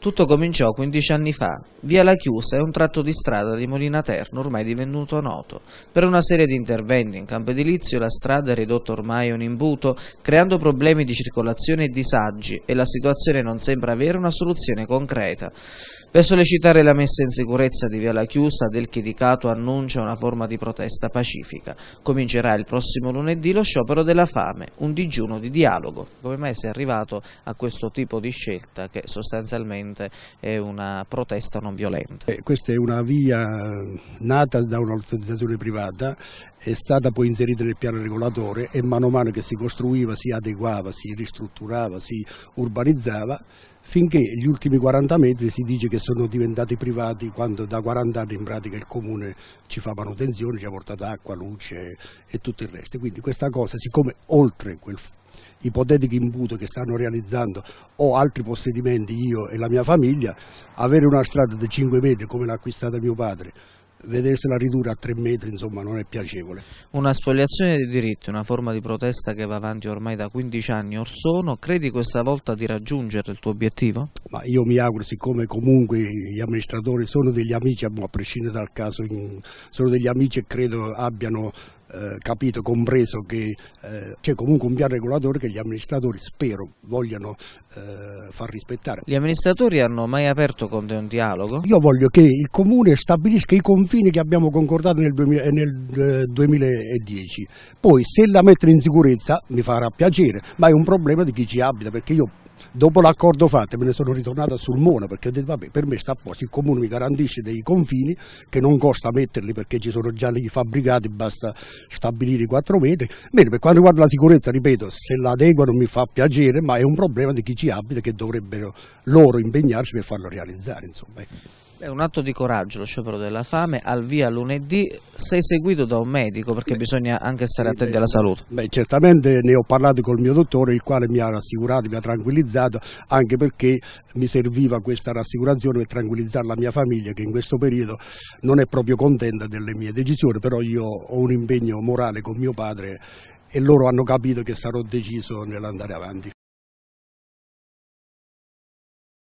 Tutto cominciò 15 anni fa. Via La Chiusa è un tratto di strada di Molina Terno ormai divenuto noto. Per una serie di interventi in campo edilizio la strada è ridotta ormai a un imbuto, creando problemi di circolazione e disagi e la situazione non sembra avere una soluzione concreta. Per sollecitare la messa in sicurezza di Via La Chiusa, Del Chidicato annuncia una forma di protesta pacifica. Comincerà il prossimo lunedì lo sciopero della fame, un digiuno di dialogo. Come mai si è arrivato a questo tipo di scelta che sostanzialmente sicuramente è una protesta non violenta. Eh, questa è una via eh, nata da un'autorizzazione privata, è stata poi inserita nel piano regolatore e mano a mano che si costruiva, si adeguava, si ristrutturava, si urbanizzava, finché gli ultimi 40 metri si dice che sono diventati privati quando da 40 anni in pratica il comune ci fa manutenzione, ci ha portato acqua, luce e tutto il resto. Quindi questa cosa, siccome oltre quel ipotetiche impute che stanno realizzando o altri possedimenti io e la mia famiglia, avere una strada di 5 metri come l'ha acquistata mio padre, vedersela ridurre a 3 metri insomma non è piacevole. Una spoliazione di diritti, una forma di protesta che va avanti ormai da 15 anni or sono, credi questa volta di raggiungere il tuo obiettivo? Ma io mi auguro, siccome comunque gli amministratori sono degli amici, a prescindere dal caso, sono degli amici e credo abbiano eh, capito, compreso che eh, c'è comunque un piano regolatore che gli amministratori spero vogliano eh, far rispettare. Gli amministratori hanno mai aperto con te un dialogo? Io voglio che il Comune stabilisca i confini che abbiamo concordato nel, 2000, eh, nel 2010, eh, poi se la mettono in sicurezza mi farà piacere, ma è un problema di chi ci abita perché io dopo l'accordo fatto me ne sono ritornato a Sulmona perché ho detto vabbè per me sta a posto, il comune mi garantisce dei confini che non costa metterli perché ci sono già i fabbricati, basta stabilire i 4 metri. Bene, per quanto riguarda la sicurezza, ripeto, se la adeguano mi fa piacere, ma è un problema di chi ci abita che dovrebbero loro impegnarsi per farlo realizzare. Insomma. Ecco. È un atto di coraggio lo sciopero della fame, al via lunedì, sei seguito da un medico perché beh, bisogna anche stare attenti beh, alla salute. Beh, certamente ne ho parlato col mio dottore il quale mi ha rassicurato, mi ha tranquillizzato anche perché mi serviva questa rassicurazione per tranquillizzare la mia famiglia che in questo periodo non è proprio contenta delle mie decisioni, però io ho un impegno morale con mio padre e loro hanno capito che sarò deciso nell'andare avanti.